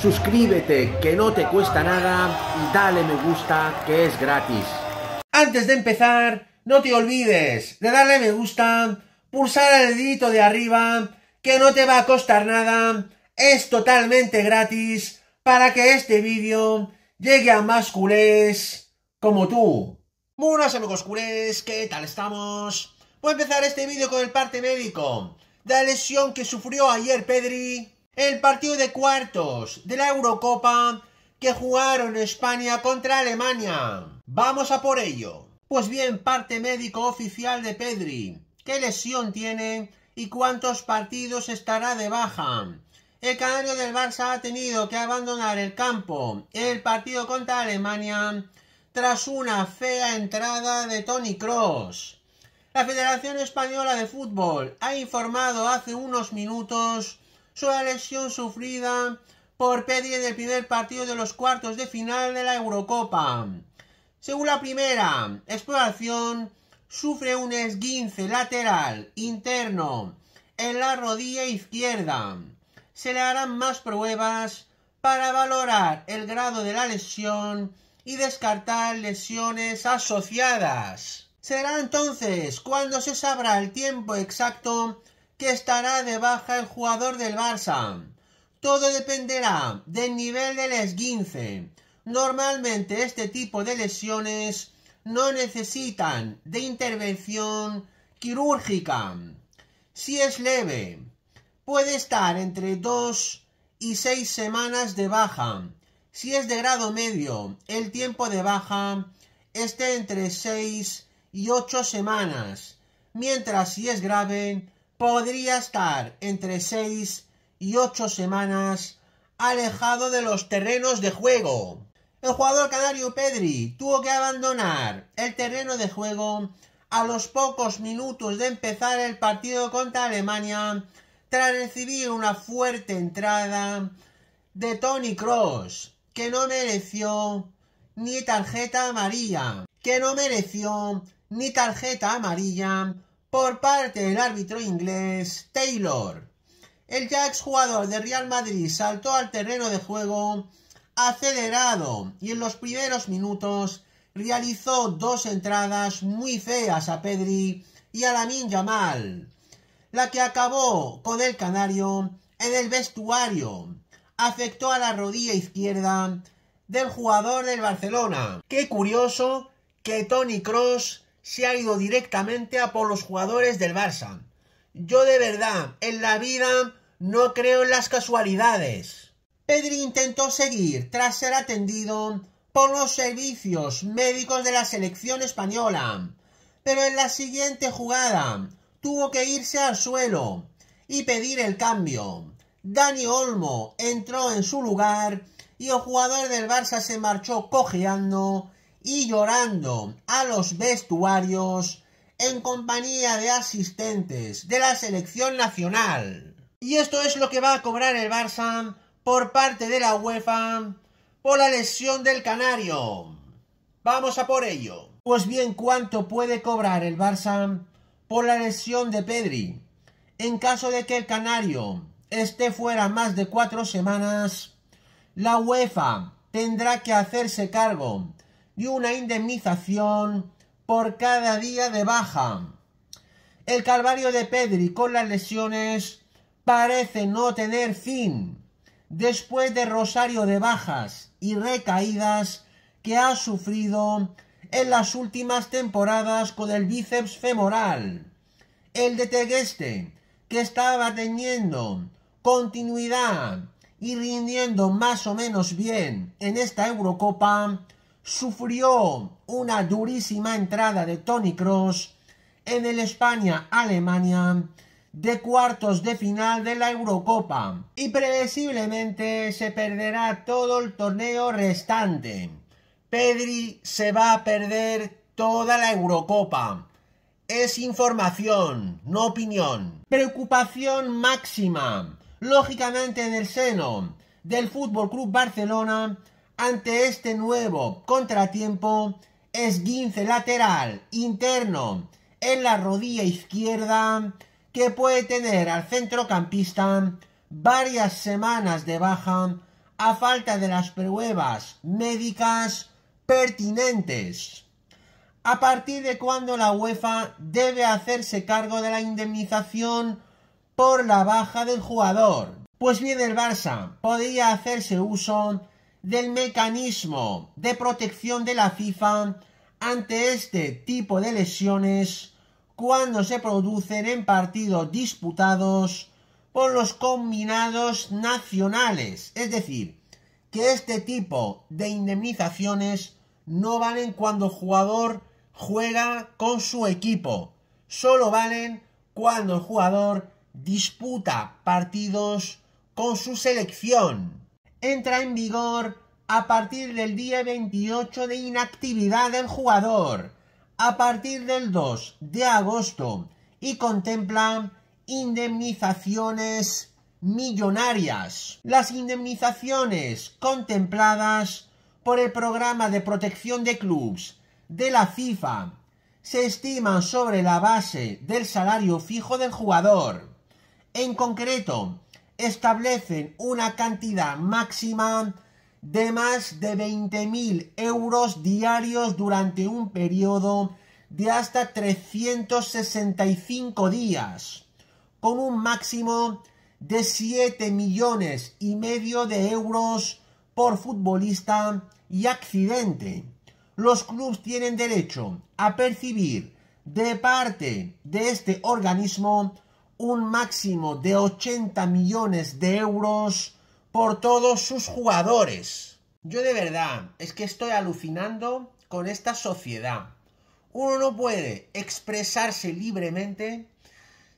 suscríbete que no te cuesta nada y dale me gusta que es gratis. Antes de empezar, no te olvides de darle me gusta, pulsar el dedito de arriba, que no te va a costar nada, es totalmente gratis para que este vídeo llegue a más culés como tú. Buenas amigos culés, ¿qué tal estamos? Voy a empezar este vídeo con el parte médico. De la lesión que sufrió ayer Pedri el partido de cuartos de la Eurocopa que jugaron España contra Alemania. Vamos a por ello. Pues bien, parte médico oficial de Pedri. ¿Qué lesión tiene y cuántos partidos estará de baja? El canario del Barça ha tenido que abandonar el campo el partido contra Alemania tras una fea entrada de Tony Cross. La Federación Española de Fútbol ha informado hace unos minutos la lesión sufrida por Pedri en el primer partido de los cuartos de final de la Eurocopa. Según la primera exploración, sufre un esguince lateral interno en la rodilla izquierda. Se le harán más pruebas para valorar el grado de la lesión y descartar lesiones asociadas. Será entonces cuando se sabrá el tiempo exacto que estará de baja el jugador del Barça. Todo dependerá del nivel del esguince. Normalmente este tipo de lesiones no necesitan de intervención quirúrgica. Si es leve, puede estar entre 2 y 6 semanas de baja. Si es de grado medio, el tiempo de baja esté entre 6 y 8 semanas, mientras si es grave, podría estar entre 6 y 8 semanas alejado de los terrenos de juego. El jugador canario Pedri tuvo que abandonar el terreno de juego a los pocos minutos de empezar el partido contra Alemania tras recibir una fuerte entrada de Tony Cross que no mereció ni tarjeta amarilla, que no mereció ni tarjeta amarilla por parte del árbitro inglés Taylor. El ya ex jugador de Real Madrid saltó al terreno de juego acelerado y en los primeros minutos realizó dos entradas muy feas a Pedri y a la ninja mal. la que acabó con el canario en el vestuario. Afectó a la rodilla izquierda del jugador del Barcelona. Qué curioso que Tony Cross se ha ido directamente a por los jugadores del Barça. Yo de verdad, en la vida no creo en las casualidades. Pedri intentó seguir tras ser atendido por los servicios médicos de la selección española, pero en la siguiente jugada tuvo que irse al suelo y pedir el cambio. Dani Olmo entró en su lugar y el jugador del Barça se marchó cojeando y llorando a los vestuarios en compañía de asistentes de la selección nacional. Y esto es lo que va a cobrar el Barça por parte de la UEFA por la lesión del Canario. Vamos a por ello. Pues bien, ¿cuánto puede cobrar el Barça por la lesión de Pedri? En caso de que el Canario esté fuera más de cuatro semanas, la UEFA tendrá que hacerse cargo y una indemnización por cada día de baja. El calvario de Pedri con las lesiones parece no tener fin. Después de Rosario de bajas y recaídas que ha sufrido en las últimas temporadas con el bíceps femoral. El de Tegueste, que estaba teniendo continuidad y rindiendo más o menos bien en esta Eurocopa, sufrió una durísima entrada de Tony Cross en el España-Alemania de cuartos de final de la Eurocopa y previsiblemente se perderá todo el torneo restante. Pedri se va a perder toda la Eurocopa. Es información, no opinión. Preocupación máxima, lógicamente en el seno del Fútbol Club Barcelona ante este nuevo contratiempo, esguince lateral interno en la rodilla izquierda que puede tener al centrocampista varias semanas de baja a falta de las pruebas médicas pertinentes. A partir de cuando la UEFA debe hacerse cargo de la indemnización por la baja del jugador. Pues bien, el Barça podría hacerse uso del mecanismo de protección de la FIFA ante este tipo de lesiones cuando se producen en partidos disputados por los combinados nacionales. Es decir, que este tipo de indemnizaciones no valen cuando el jugador juega con su equipo, solo valen cuando el jugador disputa partidos con su selección entra en vigor a partir del día 28 de inactividad del jugador, a partir del 2 de agosto, y contempla indemnizaciones millonarias. Las indemnizaciones contempladas por el programa de protección de clubs de la FIFA se estiman sobre la base del salario fijo del jugador. En concreto, establecen una cantidad máxima de más de 20.000 euros diarios durante un periodo de hasta 365 días, con un máximo de 7 millones y medio de euros por futbolista y accidente. Los clubes tienen derecho a percibir de parte de este organismo un máximo de 80 millones de euros por todos sus jugadores. Yo de verdad, es que estoy alucinando con esta sociedad. Uno no puede expresarse libremente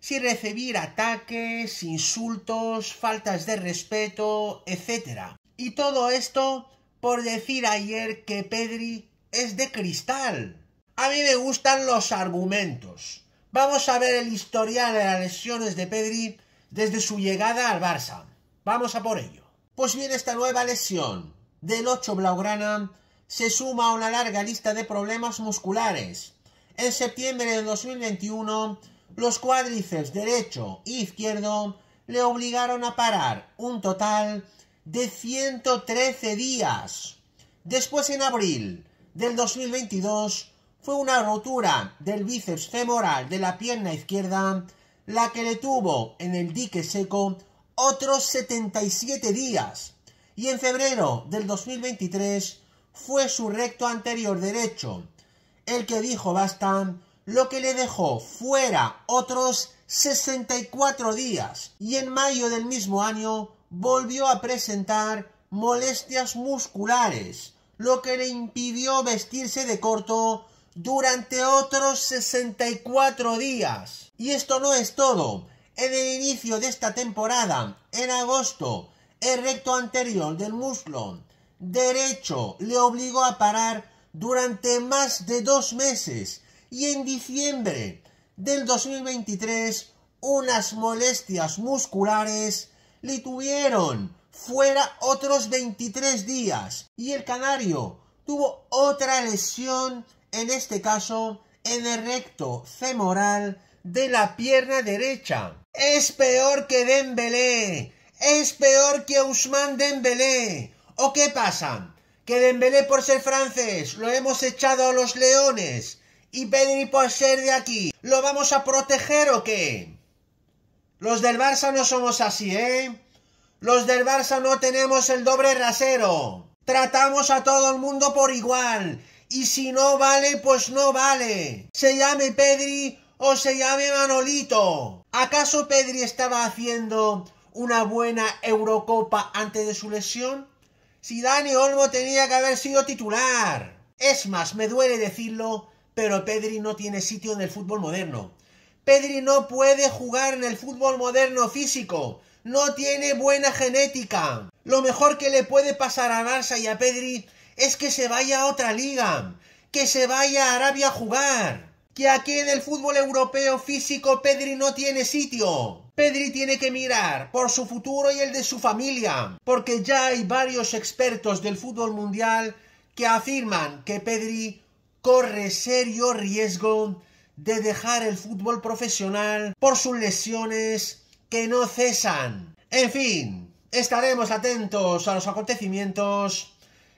sin recibir ataques, insultos, faltas de respeto, etc. Y todo esto por decir ayer que Pedri es de cristal. A mí me gustan los argumentos. Vamos a ver el historial de las lesiones de Pedri desde su llegada al Barça. Vamos a por ello. Pues bien, esta nueva lesión del 8 Blaugrana se suma a una larga lista de problemas musculares. En septiembre de 2021, los cuádriceps derecho e izquierdo le obligaron a parar un total de 113 días. Después, en abril del 2022, fue una rotura del bíceps femoral de la pierna izquierda, la que le tuvo en el dique seco otros 77 días. Y en febrero del 2023 fue su recto anterior derecho, el que dijo basta, lo que le dejó fuera otros 64 días. Y en mayo del mismo año volvió a presentar molestias musculares, lo que le impidió vestirse de corto durante otros 64 días. Y esto no es todo. En el inicio de esta temporada, en agosto, el recto anterior del muslo derecho le obligó a parar durante más de dos meses y en diciembre del 2023 unas molestias musculares le tuvieron fuera otros 23 días y el canario tuvo otra lesión en este caso en el recto femoral de la pierna derecha. Es peor que Dembélé, es peor que Usman Dembélé. ¿O qué pasa? Que Dembélé por ser francés lo hemos echado a los leones y Pedri por ser de aquí lo vamos a proteger o qué? Los del Barça no somos así, ¿eh? Los del Barça no tenemos el doble rasero. Tratamos a todo el mundo por igual y si no vale, pues no vale. Se llame Pedri o se llame Manolito. ¿Acaso Pedri estaba haciendo una buena Eurocopa antes de su lesión? Si Dani Olmo tenía que haber sido titular. Es más, me duele decirlo, pero Pedri no tiene sitio en el fútbol moderno. Pedri no puede jugar en el fútbol moderno físico. No tiene buena genética. Lo mejor que le puede pasar a Barça y a Pedri es que se vaya a otra liga, que se vaya a Arabia a jugar, que aquí en el fútbol europeo físico Pedri no tiene sitio. Pedri tiene que mirar por su futuro y el de su familia, porque ya hay varios expertos del fútbol mundial que afirman que Pedri corre serio riesgo de dejar el fútbol profesional por sus lesiones que no cesan. En fin, estaremos atentos a los acontecimientos